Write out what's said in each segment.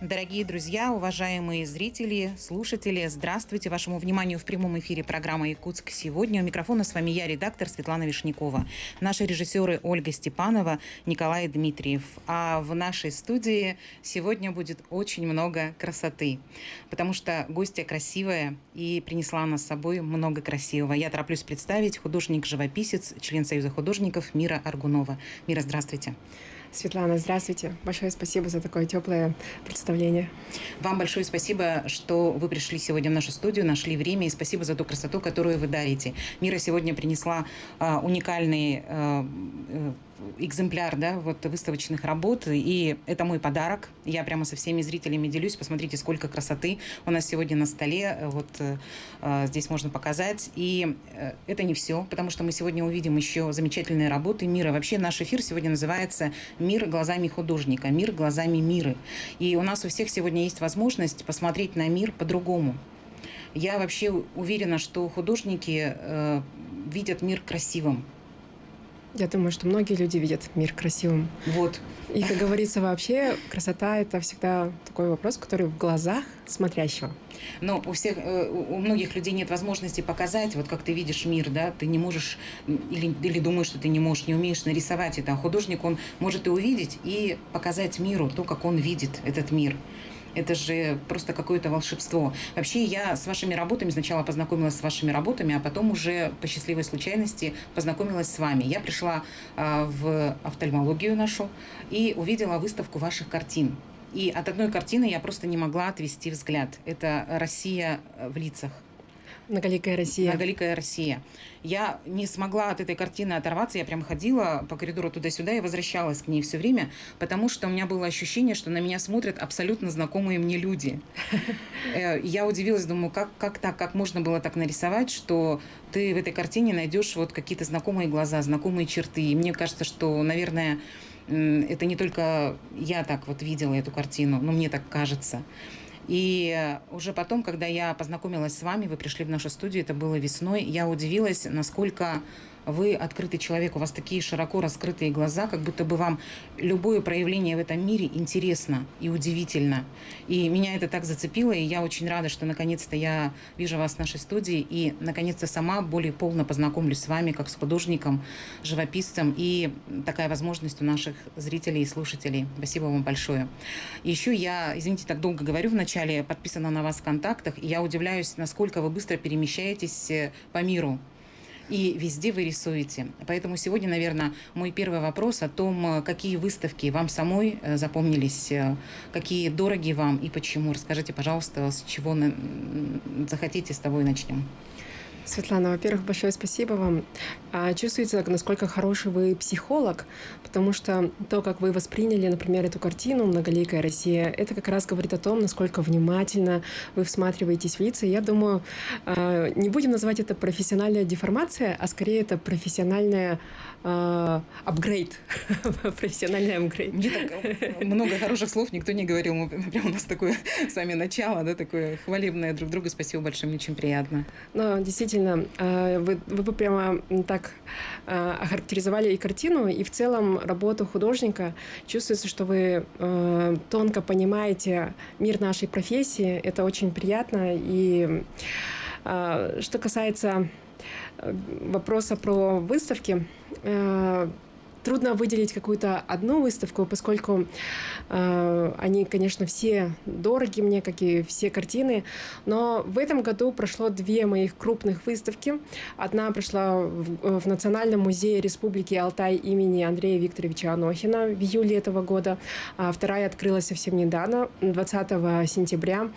Дорогие друзья, уважаемые зрители, слушатели, здравствуйте. Вашему вниманию в прямом эфире программа «Якутск сегодня». У микрофона с вами я, редактор Светлана Вишнякова. Наши режиссеры Ольга Степанова, Николай Дмитриев. А в нашей студии сегодня будет очень много красоты, потому что гостья красивая и принесла она с собой много красивого. Я тороплюсь представить художник-живописец, член Союза художников Мира Аргунова. Мира, Здравствуйте. Светлана, здравствуйте. Большое спасибо за такое теплое представление. Вам большое спасибо, что вы пришли сегодня в нашу студию, нашли время, и спасибо за ту красоту, которую вы дарите. Мира сегодня принесла а, а, э, уникальные э, экземпляр, да, вот выставочных работ, и это мой подарок. Я прямо со всеми зрителями делюсь. Посмотрите, сколько красоты у нас сегодня на столе. Э, вот э, э, здесь можно показать. И э, это не все, потому что мы сегодня увидим еще замечательные работы мира. Вообще наш эфир сегодня называется «Мир глазами художника», «Мир глазами мира». И у нас у всех сегодня есть возможность посмотреть на мир по-другому. Я вообще уверена, что художники э, видят мир красивым, я думаю, что многие люди видят мир красивым. Вот. И, как говорится, вообще красота — это всегда такой вопрос, который в глазах смотрящего. Но у всех, э, у многих людей нет возможности показать, вот как ты видишь мир, да, ты не можешь или, или думаешь, что ты не можешь, не умеешь нарисовать это. А художник, он может и увидеть, и показать миру то, как он видит этот мир. Это же просто какое-то волшебство. Вообще я с вашими работами сначала познакомилась с вашими работами, а потом уже по счастливой случайности познакомилась с вами. Я пришла а, в офтальмологию нашу и увидела выставку ваших картин. И от одной картины я просто не могла отвести взгляд. Это «Россия в лицах». Многоликая Россия. Многоликая Россия. Я не смогла от этой картины оторваться. Я прям ходила по коридору туда-сюда и возвращалась к ней все время, потому что у меня было ощущение, что на меня смотрят абсолютно знакомые мне люди. Э, я удивилась, думаю, как, как так, как можно было так нарисовать, что ты в этой картине найдешь вот какие-то знакомые глаза, знакомые черты. И мне кажется, что, наверное, это не только я так вот видела эту картину, но мне так кажется. И э, уже потом, когда я познакомилась с вами, вы пришли в нашу студию, это было весной, я удивилась, насколько вы открытый человек, у вас такие широко раскрытые глаза, как будто бы вам любое проявление в этом мире интересно и удивительно. И меня это так зацепило, и я очень рада, что наконец-то я вижу вас в нашей студии, и наконец-то сама более полно познакомлюсь с вами, как с художником, живописцем, и такая возможность у наших зрителей и слушателей. Спасибо вам большое. Еще я, извините, так долго говорю вначале, подписана на вас в контактах, и я удивляюсь, насколько вы быстро перемещаетесь э, по миру и везде вы рисуете. Поэтому сегодня, наверное, мой первый вопрос о том, э, какие выставки вам самой э, запомнились, э, какие дороги вам и почему. Расскажите, пожалуйста, с чего захотите, с того и начнем. Светлана, во-первых, большое спасибо вам. А, чувствуете, насколько хороший вы психолог, потому что то, как вы восприняли, например, эту картину «Многоликая Россия», это как раз говорит о том, насколько внимательно вы всматриваетесь в лица. Я думаю, а, не будем называть это профессиональная деформация, а скорее это профессиональная а, апгрейд. профессиональный апгрейд. Э, много хороших слов никто не говорил. Мы, прям у нас такое с вами начало, да, такое хвалебное друг друга. Спасибо большое, мне очень приятно. Ну, действительно, действительно, э, вы, вы прямо так э, охарактеризовали и картину, и в целом работу художника. Чувствуется, что вы э, тонко понимаете мир нашей профессии. Это очень приятно. И что касается вопроса про выставки, трудно выделить какую-то одну выставку, поскольку э, они, конечно, все дороги мне, как и все картины. Но в этом году прошло две моих крупных выставки. Одна прошла в, э, в Национальном музее Республики Алтай имени Андрея Викторовича Анохина в июле этого года. А вторая открылась совсем недавно, 20 сентября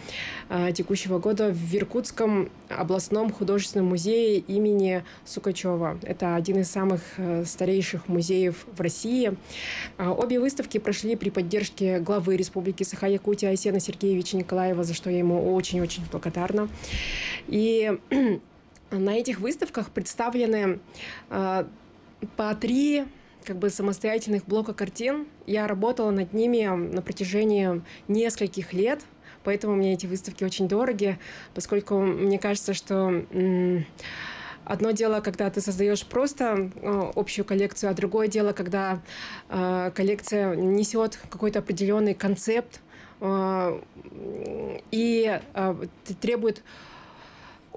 э, текущего года в Иркутском областном художественном музее имени Сукачева. Это один из самых э, старейших музеев Киев в России. А, обе выставки прошли при поддержке главы Республики Саха-Якутия Айсена Сергеевича Николаева, за что я ему очень-очень благодарна. И на этих выставках представлены а, по три как бы самостоятельных блока картин. Я работала над ними на протяжении нескольких лет, поэтому мне эти выставки очень дороги, поскольку мне кажется, что Одно дело, когда ты создаешь просто э, общую коллекцию, а другое дело, когда э, коллекция несет какой-то определенный концепт э, и требует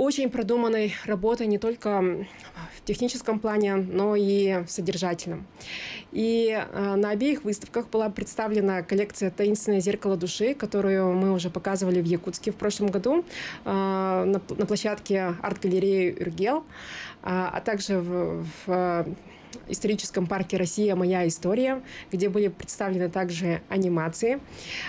очень продуманной работой не только в техническом плане, но и в содержательном. И э, на обеих выставках была представлена коллекция «Таинственное зеркало души», которую мы уже показывали в Якутске в прошлом году э, на площадке арт-галереи «Юргел», а, а также в, э, историческом парке «Россия. Моя история», где были представлены также анимации.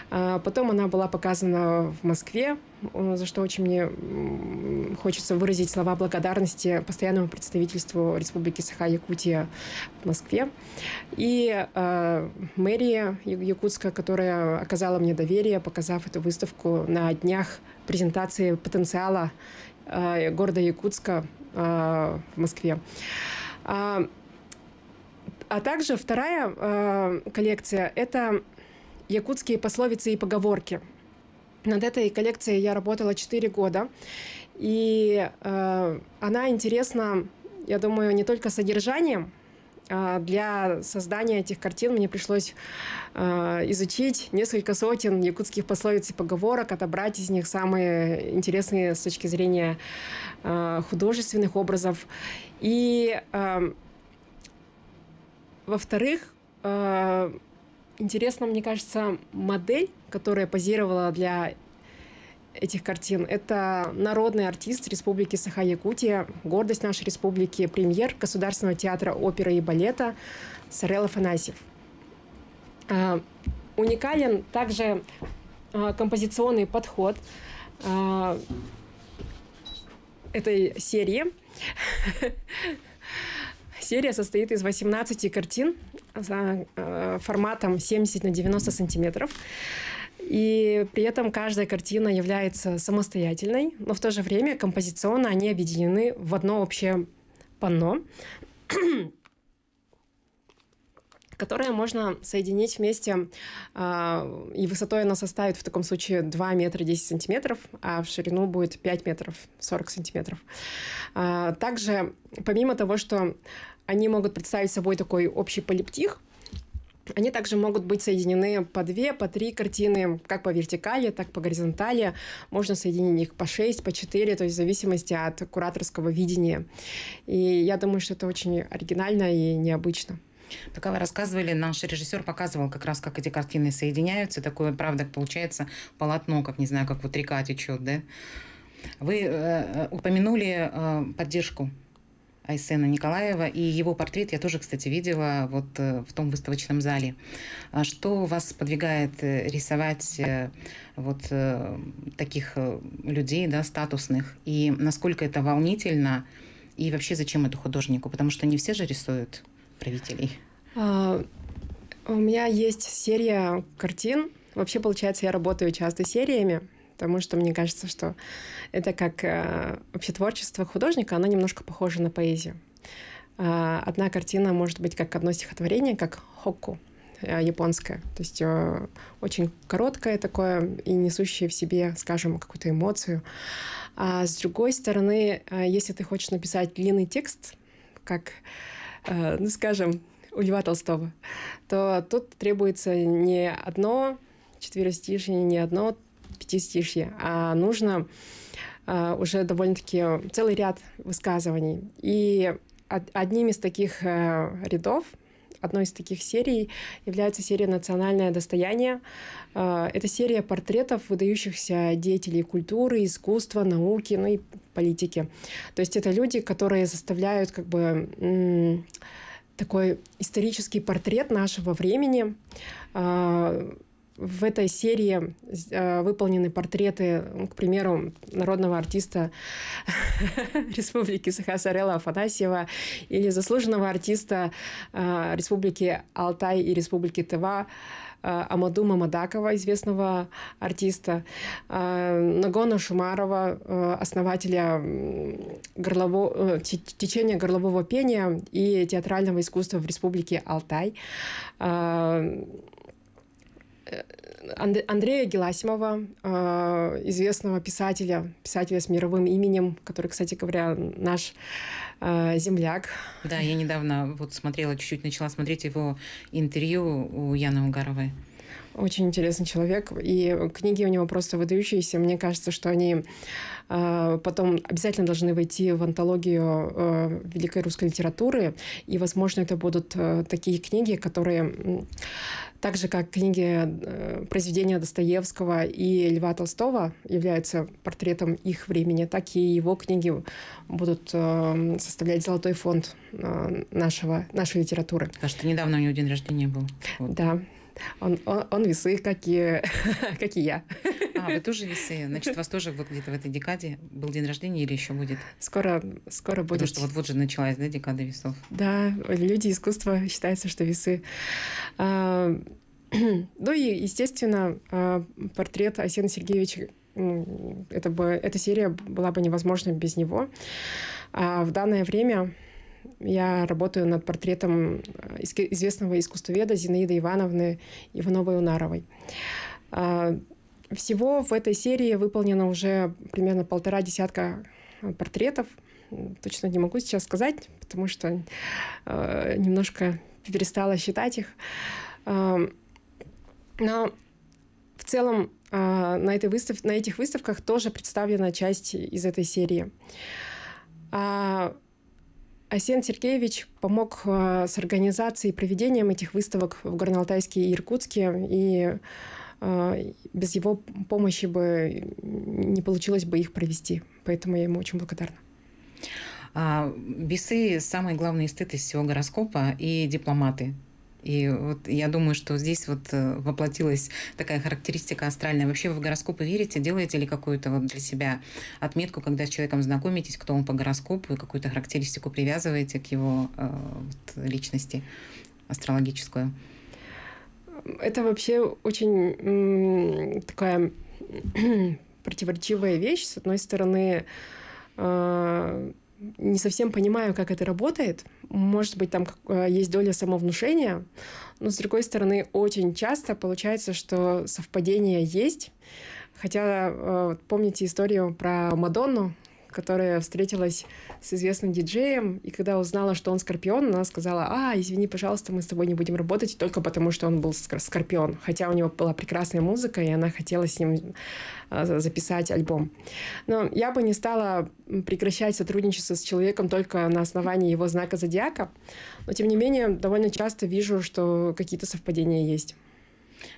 Потом она была показана в Москве Э, за что очень мне хочется выразить слова благодарности постоянному представительству Республики Саха-Якутия в Москве и э, мэрии Якутска, которая оказала мне доверие, показав эту выставку на днях презентации потенциала э, города Якутска э, в Москве. А, а также вторая э, коллекция — это якутские пословицы и поговорки — над этой коллекцией я работала 4 года, и э, она интересна, я думаю, не только содержанием. А для создания этих картин мне пришлось э, изучить несколько сотен якутских пословиц и поговорок, отобрать из них самые интересные с точки зрения э, художественных образов. И, э, во-вторых, э, интересна, мне кажется, модель, которая позировала для этих картин. Это народный артист Республики Саха-Якутия, гордость нашей республики, премьер Государственного театра оперы и балета Сарел Афанасьев. А, уникален также а, композиционный подход а, этой серии. Серия состоит из 18 картин, за э, форматом 70 на 90 сантиметров. И при этом каждая картина является самостоятельной, но в то же время композиционно они объединены в одно общее панно, которое можно соединить вместе, а, и высотой оно составит в таком случае 2 метра 10 сантиметров, а в ширину будет 5 метров 40 сантиметров. А, также, помимо того, что они могут представить собой такой общий полиптих, они также могут быть соединены по две, по три картины, как по вертикали, так по горизонтали. Можно соединить их по шесть, по четыре, то есть в зависимости от кураторского видения. И я думаю, что это очень оригинально и необычно. Пока вы рассказывали, наш режиссер показывал как раз, как эти картины соединяются. Такое, правда, получается полотно, как, не знаю, как вот река течет, да? Вы э, э, упомянули э, поддержку Айсена Николаева, и его портрет я тоже, кстати, видела вот э, в том выставочном зале. А что вас подвигает э, рисовать э, вот таких людей, да, статусных, и насколько это волнительно, и вообще зачем это художнику? Потому что не все же рисуют правителей. А, у меня есть серия картин. Вообще, получается, я работаю часто сериями потому что мне кажется, что это как э, вообще творчество художника, оно немножко похоже на поэзию. Э, одна картина может быть как одно стихотворение, как хокку, э, японское. То есть очень короткое такое и несущее в себе, скажем, какую-то эмоцию. А с другой стороны, если ты хочешь написать длинный текст, как, ну скажем, у Льва Толстого, то тут требуется не одно четверостишие, не одно пятистишье, а нужно а, уже довольно-таки целый ряд высказываний. И одним из таких э, рядов одной из таких серий является серия «Национальное достояние». Э, это серия портретов выдающихся деятелей культуры, искусства, науки, ну и политики. То есть это люди, которые заставляют как бы такой исторический портрет нашего времени э, в этой серии э, выполнены портреты, ну, к примеру, народного артиста Республики Сахасарела Афанасьева или заслуженного артиста э, Республики Алтай и Республики Тыва э, Амаду Мамадакова, известного артиста, Нагона Шумарова, основателя горлово... течения горлового пения и театрального искусства в Республике Алтай, Андрея Геласимова, а, известного писателя, писателя с мировым именем, который, кстати говоря, наш а, земляк. Да, я недавно вот смотрела, чуть-чуть начала смотреть его интервью у Яны Угаровой. Очень интересный человек. И книги у него просто выдающиеся. Мне кажется, что они э, потом обязательно должны войти в антологию э, великой русской литературы. И, возможно, это будут э, такие книги, которые так же, как книги э, произведения Достоевского и Льва Толстого являются портретом их времени, так и его книги будут э, составлять золотой фонд э, нашего, нашей литературы. Потому что недавно у него день рождения был. Вот. Да. Он, он, он весы, как и, как и я. А, вы тоже весы. Значит, у вас тоже вот где-то в этой декаде был день рождения или еще будет? Скоро, скоро будет. Потому что вот-вот же началась, да, декада весов? Да, люди искусства считается, что весы. А, ну и, естественно, а, портрет Асена Сергеевича это бы, эта серия была бы невозможна без него. А в данное время я работаю над портретом э, известного искусствоведа Зинаиды Ивановны Ивановой-Унаровой. А, всего в этой серии выполнено уже примерно полтора десятка э, портретов. Точно не могу сейчас сказать, потому что э, немножко перестала считать их. А, но в целом а, на, этой выстав... на этих выставках тоже представлена часть из этой серии. Асен Сергеевич помог э, с организацией и проведением этих выставок в Горно-Алтайске и Иркутске, и э, без его помощи бы не получилось бы их провести. Поэтому я ему очень благодарна. А, весы – самый главный стыд из всего гороскопа и дипломаты – и вот я думаю, что здесь вот э, воплотилась такая характеристика астральная. Вообще вы в гороскопы верите? Делаете ли какую-то вот для себя отметку, когда с человеком знакомитесь, кто он по гороскопу, и какую-то характеристику привязываете к его э, вот, личности астрологическую? Это вообще очень такая противоречивая вещь. С одной стороны, э, не совсем понимаю, как это работает. Может быть, там э, есть доля самовнушения, но, с другой стороны, очень часто получается, что совпадение есть. Хотя, э, помните историю про Мадонну, которая встретилась с известным диджеем, и когда узнала, что он Скорпион, она сказала, а, извини, пожалуйста, мы с тобой не будем работать только потому, что он был Скорпион, хотя у него была прекрасная музыка, и она хотела с ним а, записать альбом. Но я бы не стала прекращать сотрудничество с человеком только на основании его знака зодиака, но тем не менее довольно часто вижу, что какие-то совпадения есть.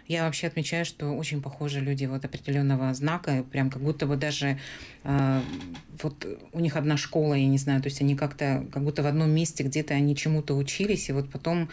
Я вообще отмечаю, что очень похожи люди вот определенного знака, прям как будто бы даже э, вот у них одна школа, я не знаю, то есть они как-то, как будто в одном месте где-то они чему-то учились, и вот потом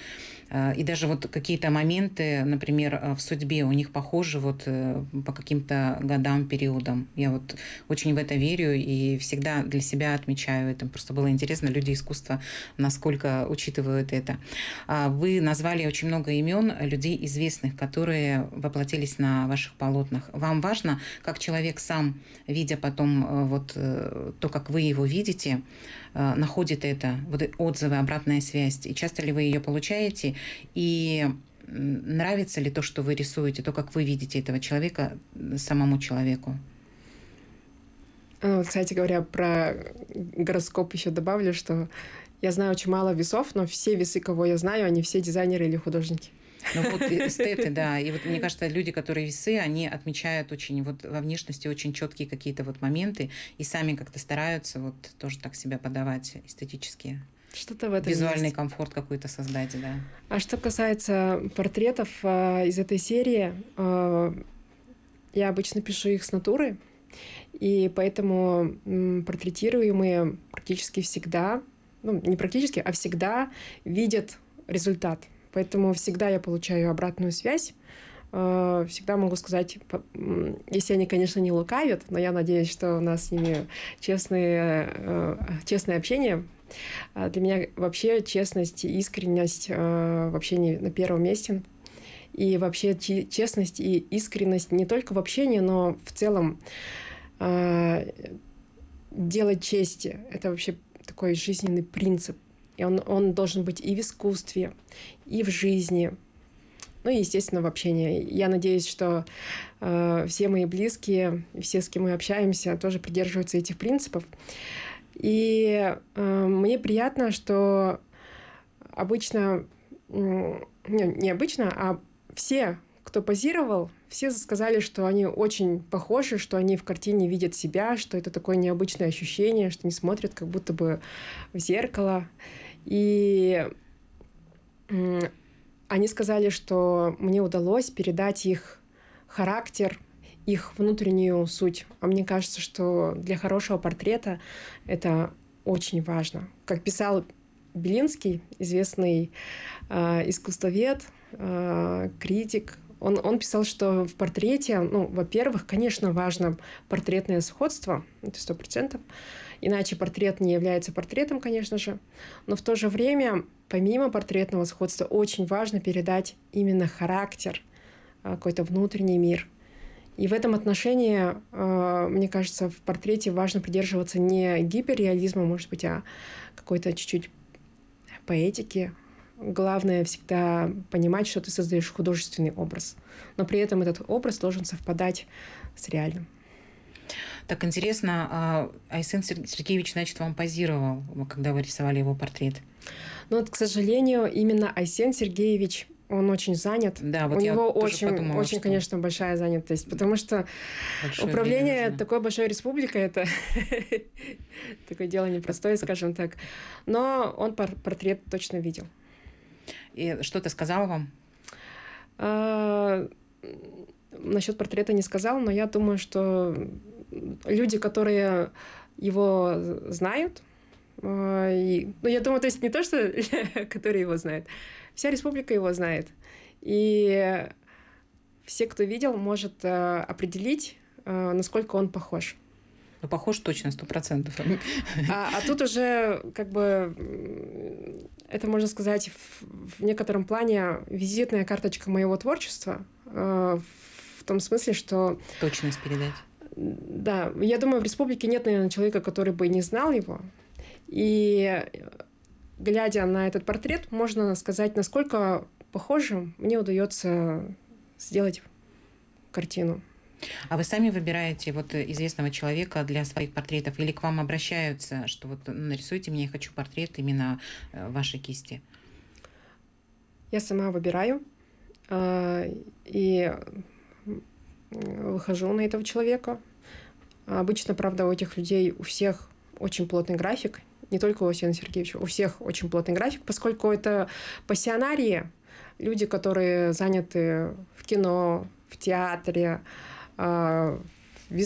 Э, и даже вот какие-то моменты, например, э, в судьбе у них похожи вот э, по каким-то годам, периодам. Я вот очень в это верю и всегда для себя отмечаю это. Просто было интересно, люди искусства насколько учитывают это. А, вы назвали очень много имен людей известных, которые воплотились на ваших полотнах. Вам важно, как человек сам, видя потом вот то, как вы его видите, находит это, вот отзывы, обратная связь? И часто ли вы ее получаете? и нравится ли то, что вы рисуете, то, как вы видите этого человека самому человеку. А, кстати говоря, про гороскоп еще добавлю, что я знаю очень мало весов, но все весы, кого я знаю, они все дизайнеры или художники. Ну вот эстеты, да. И вот мне кажется, люди, которые весы, они отмечают очень вот во внешности очень четкие какие-то вот моменты и сами как-то стараются вот тоже так себя подавать эстетически. Что-то в этом Визуальный есть. комфорт какой-то создать, да. А что касается портретов э, из этой серии, э, я обычно пишу их с натуры, и поэтому э, портретируемые практически всегда, ну, не практически, а всегда видят результат. Поэтому всегда я получаю обратную связь, а, всегда могу сказать, если они, конечно, не лукавят, но я надеюсь, что у нас с ними честные, э, честное общение а, для меня вообще честность и искренность а, вообще не на первом месте. И вообще честность и искренность не только в общении, но в целом а, делать чести. Это вообще такой жизненный принцип. И он, он должен быть и в искусстве, и в жизни, ну и, естественно, в общении. Я надеюсь, что э, все мои близкие, все, с кем мы общаемся, тоже придерживаются этих принципов. Э, и э, мне приятно, что обычно, не, не обычно, а все, кто позировал, все сказали, что они очень похожи, что они в картине видят себя, что это такое необычное ощущение, что не смотрят как будто бы в зеркало. И они сказали, что мне удалось передать их характер – их внутреннюю суть. А мне кажется, что для хорошего портрета это очень важно. Как писал Белинский, известный э, искусствовед, э, критик, он, он писал, что в портрете, ну, во-первых, конечно, важно портретное сходство, это сто процентов, иначе портрет не является портретом, конечно же, но в то же время, помимо портретного сходства, очень важно передать именно характер, э, какой-то внутренний мир – и в этом отношении, э, мне кажется, в портрете важно придерживаться не гиперреализма, может быть, а какой-то чуть-чуть поэтики. Главное всегда понимать, что ты создаешь художественный образ. Но при этом этот образ должен совпадать с реальным. Так интересно, а, Айсен Сергеевич, значит, вам позировал, когда вы рисовали его портрет? Ну, вот, к сожалению, именно Айсен Сергеевич он очень занят. Да, вот У я него очень, подумала, очень, что... конечно, большая занятость, потому что Большое управление время, такой большой республикой это такое дело непростое, скажем так. Но он портрет точно видел. И что ты сказала вам? А, насчет портрета не сказал, но я думаю, что люди, которые его знают, а, и, ну, я думаю, то есть не то, что который его знает, вся республика его знает. И все, кто видел, может а, определить, а, насколько он похож. Ну, похож точно, сто процентов. А, а тут уже, как бы, это, можно сказать, в, в некотором плане визитная карточка моего творчества, в том смысле, что... Точность передать. Да, я думаю, в республике нет, наверное, человека, который бы не знал его, и э, глядя на этот портрет, можно сказать, насколько похожим мне удается сделать картину. А вы сами выбираете вот известного человека для своих портретов или к вам обращаются, что вот нарисуйте мне, я хочу портрет именно э, вашей кисти? Я сама выбираю а, и выхожу на этого человека. Обычно, правда, у этих людей у всех очень плотный график, не только у Осена Сергеевича, у всех очень плотный график, поскольку это пассионарии, люди, которые заняты в кино, в театре, а, в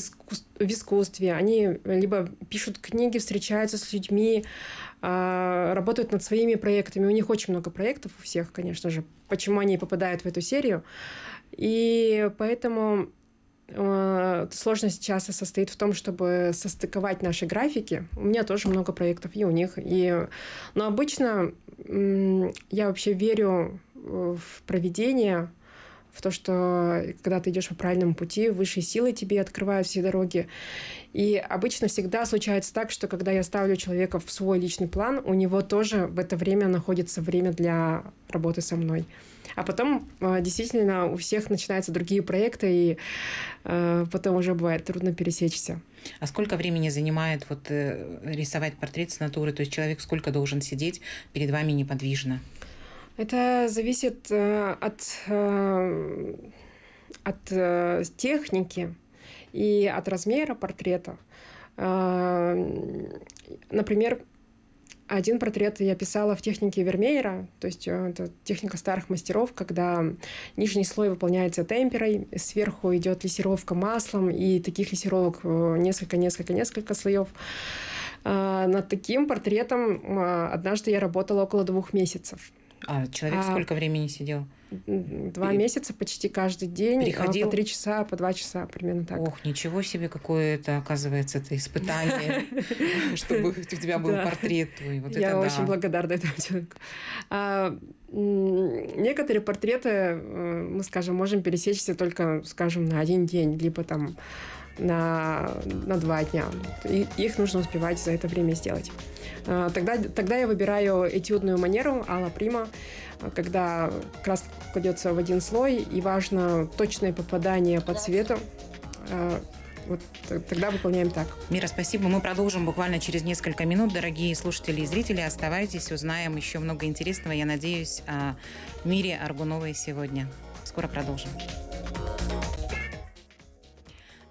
искусстве. Они либо пишут книги, встречаются с людьми, а, работают над своими проектами. У них очень много проектов у всех, конечно же. Почему они попадают в эту серию? И поэтому Э, сложность сейчас состоит в том, чтобы состыковать наши графики. У меня тоже много проектов, и у них. И... Но обычно я вообще верю э, в проведение, в то, что когда ты идешь по правильному пути, высшие силы тебе открывают все дороги. И обычно всегда случается так, что когда я ставлю человека в свой личный план, у него тоже в это время находится время для работы со мной. А потом а, действительно у всех начинаются другие проекты, и э, потом уже бывает трудно пересечься. А сколько времени занимает вот э, рисовать портрет с натуры? То есть человек сколько должен сидеть перед вами неподвижно? Это зависит э, от, от техники и от размера портрета. Например, один портрет я писала в технике Вермеера, то есть э, это техника старых мастеров, когда нижний слой выполняется темперой, сверху идет лессировка маслом, и таких лессировок несколько-несколько-несколько э, слоев. А, над таким портретом а, однажды я работала около двух месяцев. А человек а... сколько времени сидел? два и... месяца почти каждый день. А Приходил? По три часа, а по два часа, примерно так. Ох, ничего себе, какое это, оказывается, это испытание, чтобы у тебя был портрет твой. Я очень благодарна этому человеку. А, некоторые портреты, э, мы, скажем, можем пересечься только, скажем, на один день, либо там на, на два дня. И их нужно успевать за это время сделать. Тогда, тогда я выбираю этюдную манеру «Алла Прима». Э, когда краска кладется в один слой, и важно точное попадание по цвету. Э, вот тогда выполняем так. Мира, спасибо. Мы продолжим буквально через несколько минут. Дорогие слушатели и зрители, оставайтесь, узнаем еще много интересного, я надеюсь, о а, мире Аргуновой сегодня. Скоро продолжим.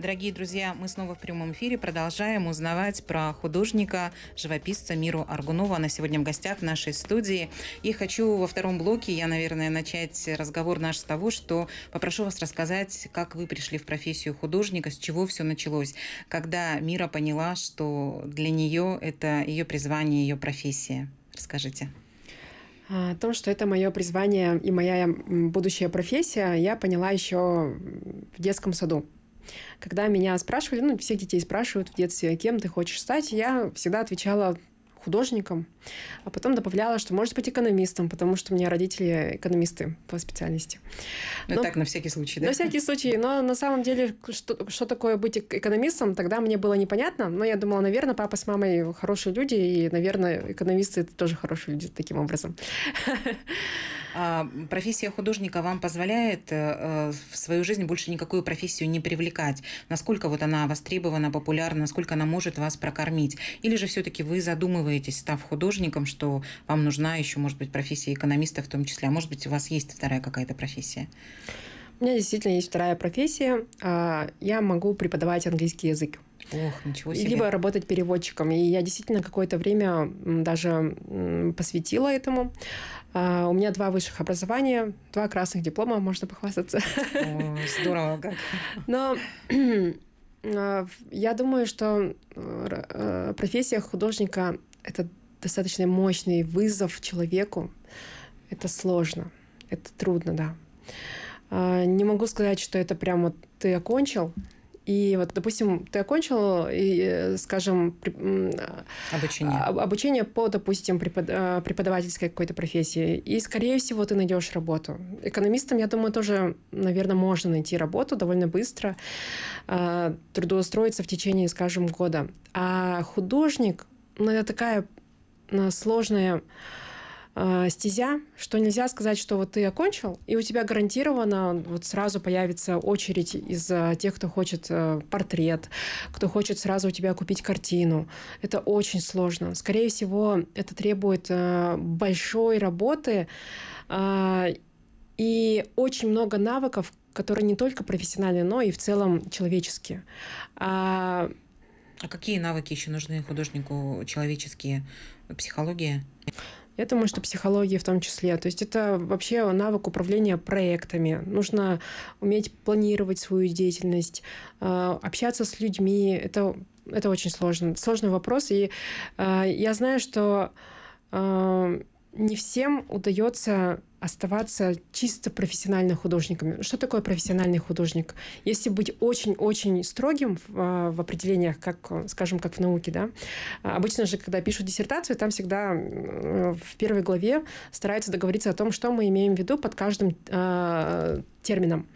Дорогие друзья, мы снова в прямом эфире продолжаем узнавать про художника, живописца Миру Аргунова. Она сегодня в гостях в нашей студии. И хочу во втором блоке, я, наверное, начать разговор наш с того, что попрошу вас рассказать, как вы пришли в профессию художника, с чего все началось, когда Мира поняла, что для нее это ее призвание, ее профессия. Расскажите. О а, том, что это мое призвание и моя будущая профессия, я поняла еще в детском саду. Когда меня спрашивали, ну, всех детей спрашивают в детстве, кем ты хочешь стать, я всегда отвечала художником, а потом добавляла, что может быть экономистом, потому что у меня родители экономисты по специальности. Ну, так, на всякий случай, да? На всякий случай. Но на самом деле, что, что такое быть экономистом, тогда мне было непонятно, но я думала, наверное, папа с мамой хорошие люди, и, наверное, экономисты это тоже хорошие люди таким образом. А, профессия художника вам позволяет э, э, в свою жизнь больше никакую профессию не привлекать? Насколько вот она востребована, популярна, насколько она может вас прокормить? Или же все-таки вы задумываетесь, став художником, что вам нужна еще, может быть, профессия экономиста в том числе, а может быть, у вас есть вторая какая-то профессия? У меня действительно есть вторая профессия. А, я могу преподавать английский язык. Ох, ничего себе. Либо работать переводчиком. И я действительно какое-то время даже посвятила этому. А, у меня два высших образования, два красных диплома, можно похвастаться. О, здорово как. Но а, я думаю, что э, э, профессия художника — это достаточно мощный вызов человеку. Это сложно, это трудно, да. А, не могу сказать, что это прямо ты окончил, и вот, допустим, ты окончил, скажем, а, обучение. А, обучение по, допустим, а, преподавательской какой-то профессии, и, скорее всего, ты найдешь работу. Экономистам, я думаю, тоже, наверное, можно найти работу довольно быстро, трудоустроиться в течение, скажем, года. А художник, ну, это такая сложная э, стезя, что нельзя сказать, что вот ты окончил, и у тебя гарантированно вот сразу появится очередь из а, тех, кто хочет э, портрет, кто хочет сразу у тебя купить картину. Это очень сложно. Скорее всего, это требует э, большой работы э, и очень много навыков, которые не только профессиональные, но и в целом человеческие. А... а какие навыки еще нужны художнику человеческие? Психология? Я думаю, что психология в том числе. То есть это вообще навык управления проектами. Нужно уметь планировать свою деятельность, э, общаться с людьми. Это, это очень сложно. Сложный вопрос. И э, я знаю, что э, не всем удается оставаться чисто профессиональным художником. Что такое профессиональный художник? Если быть очень-очень строгим в, а, в определениях, как, скажем, как в науке, да, обычно же, когда пишут диссертацию, там всегда в первой главе стараются договориться о том, что мы имеем в виду под каждым э, термином.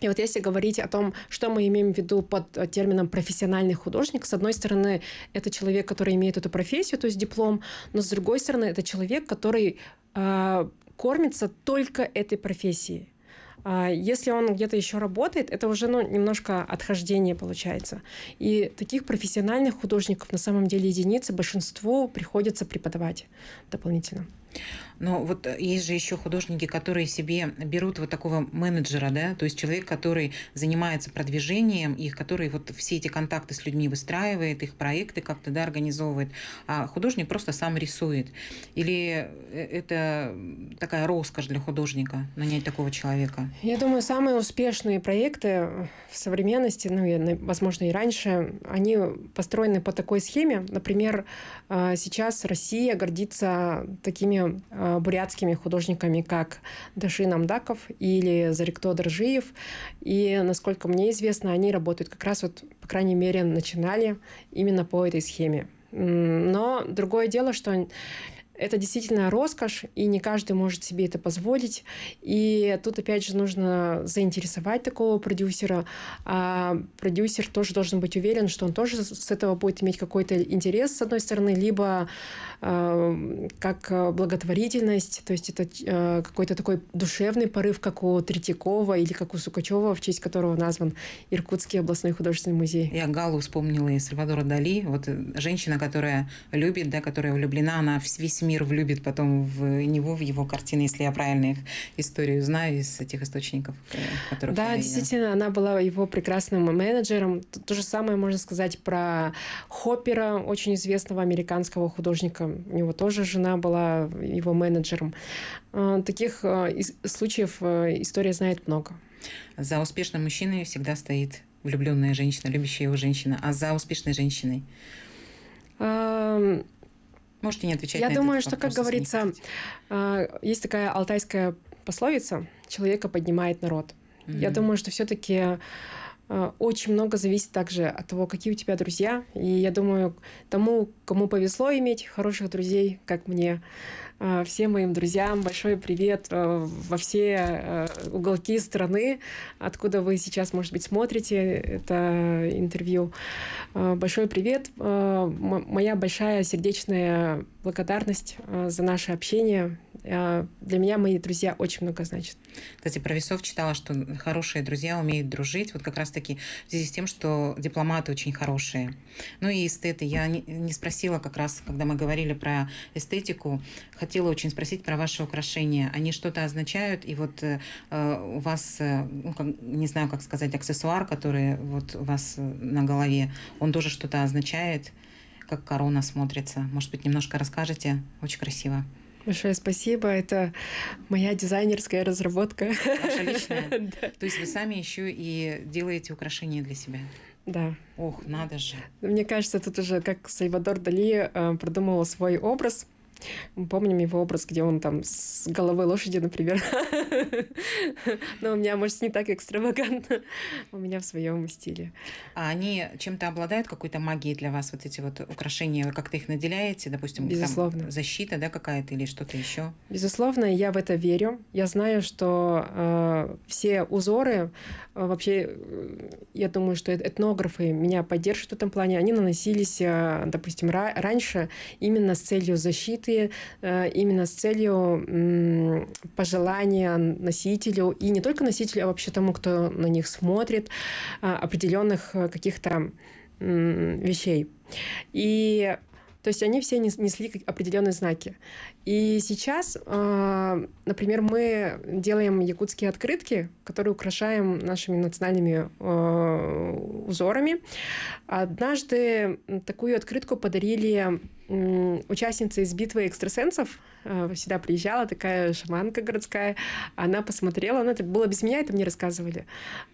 И вот если говорить о том, что мы имеем в виду под термином «профессиональный художник», с одной стороны, это человек, который имеет эту профессию, то есть диплом, но с другой стороны, это человек, который а, кормится только этой профессией. а Если он где-то еще работает, это уже ну, немножко отхождение получается. И таких профессиональных художников на самом деле единицы, большинству приходится преподавать дополнительно. Но вот э, есть же еще художники, которые себе берут вот такого менеджера, да, то есть человек, который занимается продвижением их, который вот все эти контакты с людьми выстраивает, их проекты как-то, да, организовывает, а художник просто сам рисует. Или э, это такая роскошь для художника нанять такого человека? Я думаю, самые успешные проекты в современности, ну, и, возможно, и раньше, они построены по такой схеме. Например, э, сейчас Россия гордится такими такими а, бурятскими художниками, как Дашин Амдаков или Зарикто Доржиев. И, насколько мне известно, они работают как раз вот, по крайней мере, начинали именно по этой схеме. Но другое дело, что это действительно роскошь, и не каждый может себе это позволить. И тут, опять же, нужно заинтересовать такого продюсера. А продюсер тоже должен быть уверен, что он тоже с этого будет иметь какой-то интерес, с одной стороны, либо эм, э, как благотворительность, то есть это э, какой-то такой душевный порыв, как у Третьякова или как у Сукачева, в честь которого назван Иркутский областной художественный музей. Я Галу вспомнила из Сальвадора Дали. Вот э, женщина, которая любит, да, которая влюблена, она весь мир влюбит потом в него, в его картины, если я правильно их историю знаю из этих источников, э, которых Да, действительно, она была его прекрасным менеджером. То же самое можно сказать про Хоппера, очень известного американского художника. У него тоже жена была его менеджером. Э, таких э, случаев история знает много. За успешным мужчиной всегда стоит влюбленная женщина, любящая его женщина, а за успешной женщиной? Эм, Можете не отвечать Я на думаю, этот что, как говорится, а, есть такая алтайская пословица «человека поднимает народ». Mm-hmm. Я думаю, что все-таки а, очень много зависит также от того, какие у тебя друзья. И я думаю, тому, кому повезло иметь хороших друзей, как мне, Э, всем моим друзьям большой привет э, во все э, уголки страны, откуда вы сейчас, может быть, смотрите это интервью. Большой привет. Моя большая сердечная благодарность за наше общение. А, для меня мои друзья очень много значат. Кстати, про весов читала, что хорошие друзья умеют дружить. Вот как раз-таки в связи с тем, что дипломаты очень хорошие. Ну и эстеты. Я не спросила как раз, когда мы говорили про эстетику, хотела очень спросить про ваши украшения. Они что-то означают? И вот э, у вас, э, ну, как, не знаю, как сказать, аксессуар, который вот у вас э, на голове, он тоже что-то означает? Как корона смотрится? Может быть, немножко расскажете? Очень красиво. Большое спасибо. Это моя дизайнерская разработка. Ваша личная? Да. То есть вы сами еще и делаете украшения для себя? Да. Ох, надо же. Мне кажется, тут уже как Сальвадор Дали э, продумывал свой образ — мы помним его образ, где он там с головой лошади, например. Но у меня, может, не так экстравагантно. У меня в своем стиле. А они чем-то обладают какой-то магией для вас, вот эти вот украшения? Вы как-то их наделяете? Допустим, Безусловно. Там защита да, какая-то или что-то еще? Безусловно, я в это верю. Я знаю, что э, все узоры а, вообще, э, я думаю, что этнографы меня поддержат в этом плане, они наносились, а, допустим, раньше именно с целью защиты, э, именно с целью пожелания носителю, и не только носителю, а вообще тому, кто на них смотрит, а, определенных э, каких-то вещей. И то есть они все несли определенные знаки. И сейчас, а, например, мы делаем якутские открытки, которые украшаем нашими национальными а, узорами. Однажды такую открытку подарили участница из битвы экстрасенсов э, всегда приезжала, такая шаманка городская. Она посмотрела, она ну, это было без меня, это мне рассказывали.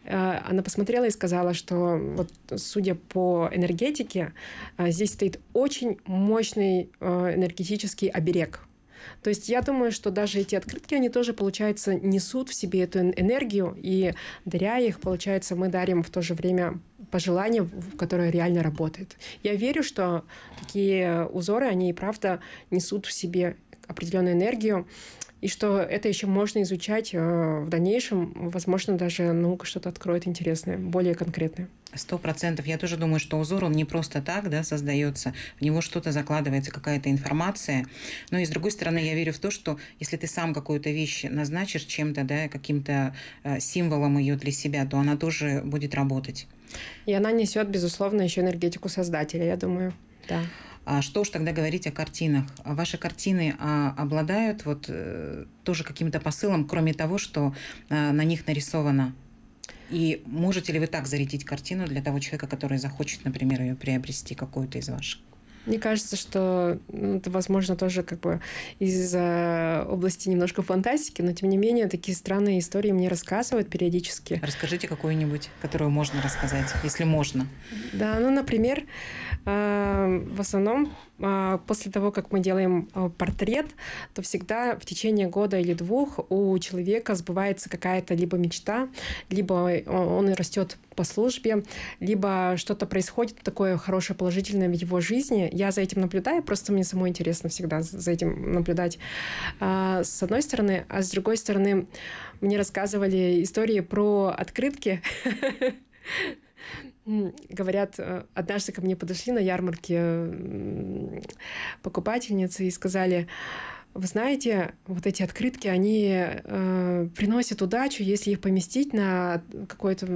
Э, она посмотрела и сказала, что вот судя по энергетике, э, здесь стоит очень мощный энергетический оберег. То есть я думаю, что даже эти открытки, они тоже, получается, несут в себе эту энергию, и даря их, получается, мы дарим в то же время пожелание, которое реально работает. Я верю, что такие узоры, они и правда несут в себе определенную энергию, и что это еще можно изучать э, в дальнейшем. Возможно, даже наука что-то откроет интересное, более конкретное. Сто процентов. Я тоже думаю, что узор, он не просто так да, создается, в него что-то закладывается, какая-то информация. Но и с другой стороны, я верю в то, что если ты сам какую-то вещь назначишь чем-то, да, каким-то э, символом ее для себя, то она тоже будет работать. И она несет, безусловно, еще энергетику создателя, я думаю. Да. А что уж тогда говорить о картинах? Ваши картины а, обладают вот э, тоже каким-то посылом, кроме того, что э, на них нарисовано и можете ли вы так зарядить картину для того человека, который захочет, например, ее приобрести, какую-то из ваших? Мне кажется, что ну, это, возможно, тоже как бы из э, области немножко фантастики, но тем не менее такие странные истории мне рассказывают периодически. Расскажите какую-нибудь, которую можно рассказать, если можно. Да, ну, например, э, в основном а, после того, как мы делаем э, портрет, то всегда в течение года или двух у человека сбывается какая-то либо мечта, либо он растет по службе, либо что-то происходит такое хорошее, положительное в его жизни. Я за этим наблюдаю, просто мне самой интересно всегда за этим наблюдать. А, с одной стороны, а с другой стороны, мне рассказывали истории про открытки, Говорят, э, однажды ко мне подошли на ярмарке покупательницы и сказали, вы знаете, вот эти открытки, они э, приносят удачу, если их поместить на какое-то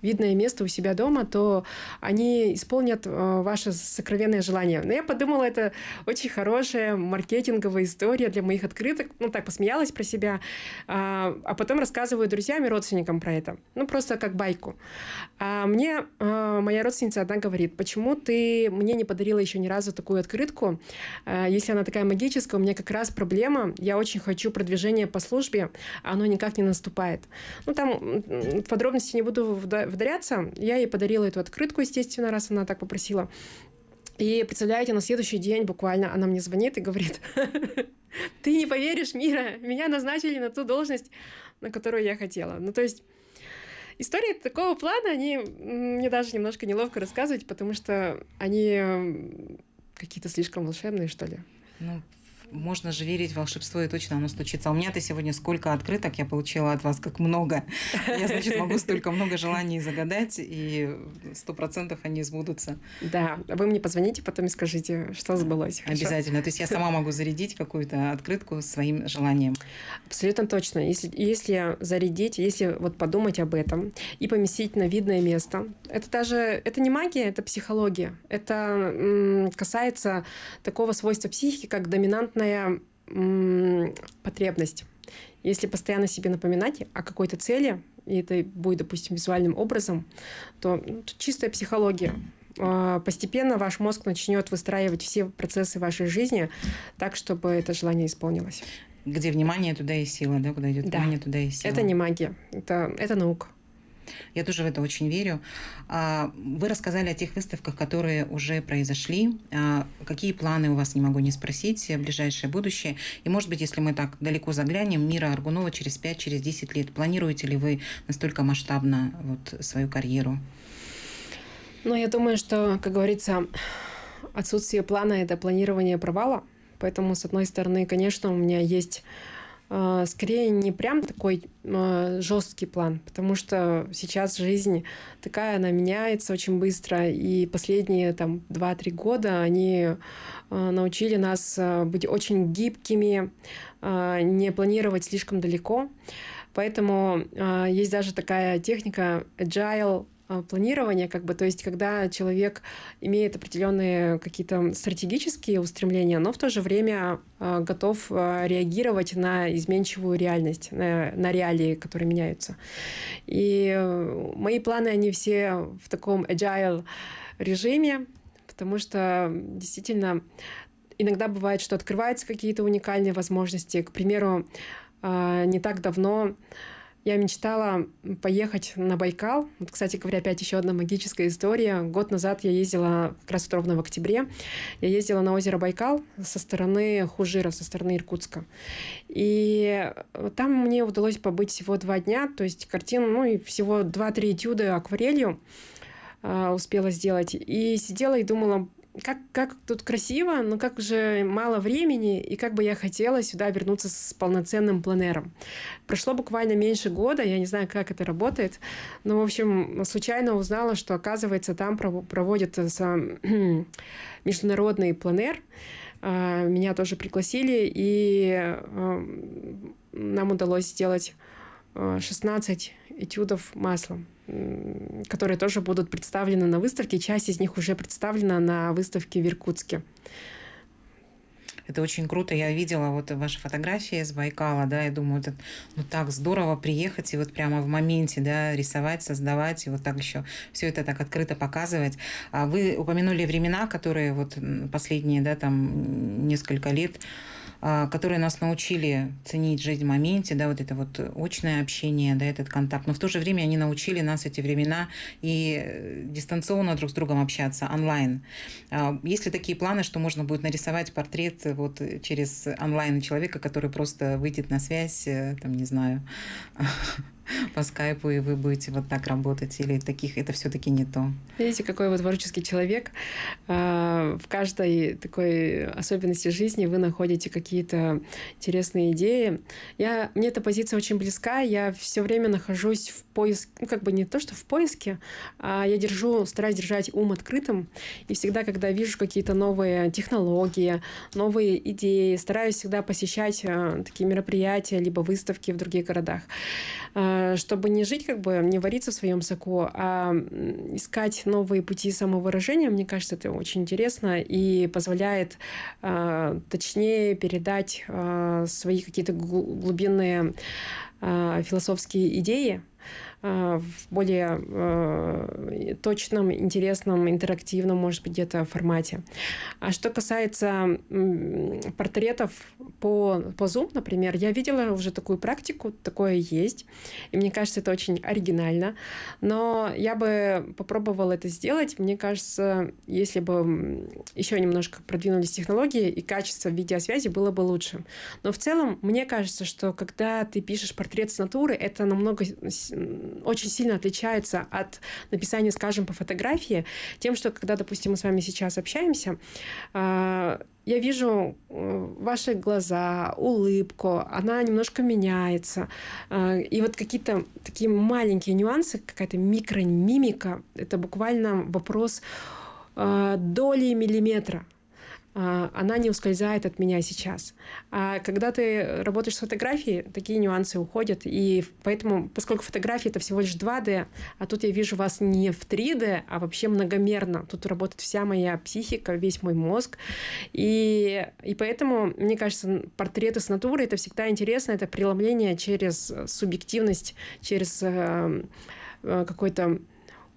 видное место у себя дома, то они исполнят э, ваше сокровенное желание. Но я подумала, это очень хорошая маркетинговая история для моих открыток. Ну, так посмеялась про себя, э, а потом рассказываю друзьям и родственникам про это. Ну, просто как байку. А мне э, моя родственница одна говорит, почему ты мне не подарила еще ни разу такую открытку, э, если она такая магическая, у меня как раз сейчас проблема. Я очень хочу продвижение по службе, а оно никак не наступает. Ну, там подробности не буду вдаряться. Я ей подарила эту открытку, естественно, раз она так попросила. И представляете, на следующий день буквально она мне звонит и говорит, ты не поверишь, Мира, меня назначили на ту должность, на которую я хотела. Ну, то есть истории такого плана, они мне даже немножко неловко рассказывать, потому что они какие-то слишком волшебные, что ли. Ну, можно же верить в волшебство, и точно оно случится. А у меня-то сегодня сколько открыток я получила от вас, как много. Я, значит, могу столько много желаний загадать, и сто процентов они сбудутся. Да, а вы мне позвоните потом и скажите, что сбылось. Обязательно. То есть я сама могу зарядить какую-то открытку своим желанием. Абсолютно точно. Если, если зарядить, если вот подумать об этом и поместить на видное место, это даже, это не магия, это психология. Это м, касается такого свойства психики, как доминантная конкретная м- потребность. Если постоянно себе напоминать о какой-то цели, и это будет, допустим, визуальным образом, то ну, чистая психология. А, постепенно ваш мозг начнет выстраивать все процессы вашей жизни так, чтобы это желание исполнилось. Где внимание, туда и сила, да? Куда идет да. внимание, туда и сила. Это не магия, это, это наука. Я тоже в это очень верю. А, вы рассказали о тех выставках, которые уже произошли. А, какие планы у вас, не могу не спросить, э, ближайшее будущее? И, может быть, если мы так далеко заглянем, Мира Аргунова через 5-10 через 10 лет, планируете ли вы настолько масштабно вот свою карьеру? Ну, я думаю, что, как говорится, отсутствие плана – это планирование провала. Поэтому, с одной стороны, конечно, у меня есть Э, скорее не прям такой э, жесткий план, потому что сейчас жизнь такая, она меняется очень быстро, и последние там 2-3 года они э, научили нас быть очень гибкими, не планировать слишком далеко. Поэтому есть даже такая техника agile а, планирования, как бы, то есть когда человек имеет определенные какие-то стратегические устремления, но в то же время а, готов а, реагировать на изменчивую реальность, на, на реалии, которые меняются. И э, мои планы, они все в таком agile режиме, потому что действительно иногда бывает, что открываются какие-то уникальные возможности. К примеру, не так давно я мечтала поехать на Байкал. Вот, кстати говоря, опять еще одна магическая история. Год назад я ездила, как раз ровно в октябре, я ездила на озеро Байкал со стороны Хужира, со стороны Иркутска. И э, там мне удалось побыть всего два дня, то есть картину, ну и всего два-три этюда акварелью э, успела сделать. И сидела и думала, как, как тут красиво, но как же мало времени, и как бы я хотела сюда вернуться с полноценным планером. Прошло буквально меньше года, я не знаю, как это работает, но, в общем, случайно узнала, что, оказывается, там проводят э, международный планер, а, меня тоже пригласили, и э, нам удалось сделать 16 э, этюдов маслом, которые тоже будут представлены на выставке. Часть из них уже представлена на выставке в Иркутске. Это очень круто. Я видела вот ваши фотографии с Байкала, да, я думаю, это ну, так здорово приехать и вот прямо в моменте, да, рисовать, создавать, и вот так еще все это так открыто показывать. А вы упомянули времена, которые вот последние, да, там несколько лет а, которые нас научили ценить жизнь в моменте, да, вот это вот очное общение, да, этот контакт. Но в то же время они научили нас эти времена и э, дистанционно друг с другом общаться онлайн. А, есть ли такие планы, что можно будет нарисовать портрет э, вот э, через онлайн человека, который просто выйдет на связь, там, не знаю, по скайпу, и вы будете вот так работать, или таких это все-таки не то. Видите, какой вы творческий человек. А, в каждой такой особенности жизни вы находите какие-то интересные идеи. Я, мне эта позиция очень близка. Я все время нахожусь в поиске, ну, как бы не то, что в поиске, а я держу, стараюсь держать ум открытым. И всегда, когда вижу какие-то новые технологии, новые идеи, стараюсь всегда посещать э, такие мероприятия, либо выставки в других городах. А, Э, чтобы не жить, как бы, не вариться в своем соку, а искать новые пути самовыражения, мне кажется, это очень интересно и позволяет а, точнее передать а, свои какие-то глубинные а, философские идеи Э, в более э, точном, интересном, интерактивном, может быть, где-то формате. А что касается портретов по, по Zoom, например, я видела уже такую практику, такое есть, и мне кажется, это очень оригинально, но я бы попробовала это сделать. Мне кажется, если бы еще немножко продвинулись технологии и качество видеосвязи было бы лучше. Но в целом, мне кажется, что когда ты пишешь портрет с натуры, это намного очень сильно отличается от написания, скажем, по фотографии, тем, что когда, допустим, мы с вами сейчас общаемся, а, я вижу э, ваши глаза, улыбку, она немножко меняется. А, и вот какие-то такие маленькие нюансы, какая-то микромимика, это буквально вопрос а, доли миллиметра а, она не ускользает от меня сейчас. А когда ты работаешь с фотографией, такие нюансы уходят. И поэтому, поскольку фотография это всего лишь 2D, а тут я вижу вас не в 3D, а вообще многомерно. Тут работает вся моя психика, весь мой мозг. И, и поэтому, мне кажется, портреты с натурой это всегда интересно. Это преломление через э, субъективность, через э, э какой-то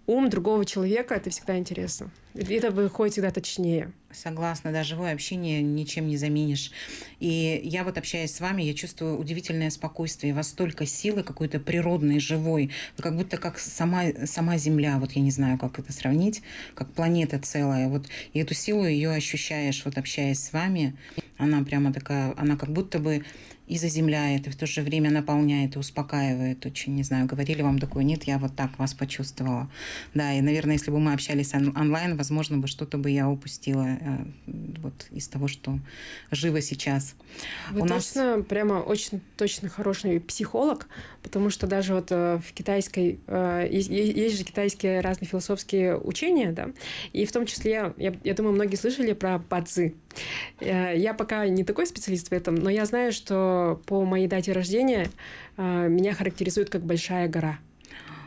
ум другого человека, это всегда интересно. это выходит всегда точнее. Согласна, да, живое общение ничем не заменишь. И я вот общаясь с вами, я чувствую удивительное спокойствие. У вас столько силы какой-то природной, живой. Вы как будто как сама, сама Земля, вот я не знаю, как это сравнить, как планета целая. Вот и эту силу ее ощущаешь, вот общаясь с вами. Она прямо такая, она как будто бы и заземляет, и в то же время наполняет и успокаивает очень. Не знаю, говорили вам такое, нет, я вот так вас почувствовала. Да, и, наверное, если бы мы общались он- онлайн, возможно бы что-то бы я упустила э, вот из того, что живо сейчас. Вы У точно, нас... прямо очень точно хороший психолог, потому что даже вот э, в китайской, э, есть, есть же китайские разные философские учения, да, и в том числе, я, я думаю, многие слышали про бадзи, Э, я пока не такой специалист в этом, но я знаю, что по моей дате рождения э, меня характеризует как большая гора.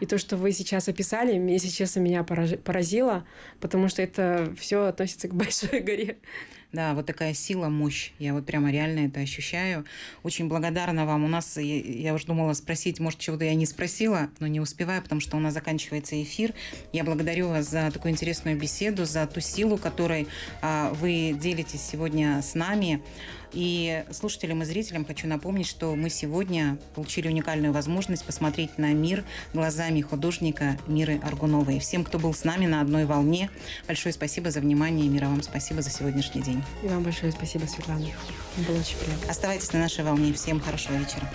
И то, что вы сейчас описали, мне сейчас меня поразило, потому что это все относится к большой горе. Да, вот такая сила, мощь. Я вот прямо реально это ощущаю. Очень благодарна вам. У нас, я, я уже думала спросить, может, чего-то я не спросила, но не успеваю, потому что у нас заканчивается эфир. Я благодарю вас за такую интересную беседу, за ту силу, которой а, вы делитесь сегодня с нами. И слушателям и зрителям хочу напомнить, что мы сегодня получили уникальную возможность посмотреть на мир глазами художника Миры Аргуновой. Всем, кто был с нами на одной волне, большое спасибо за внимание. Мира, вам спасибо за сегодняшний день. И вам большое спасибо, Светлана. Было очень приятно. Оставайтесь на нашей волне. Всем хорошего вечера.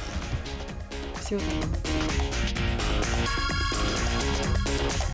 Всего доброго.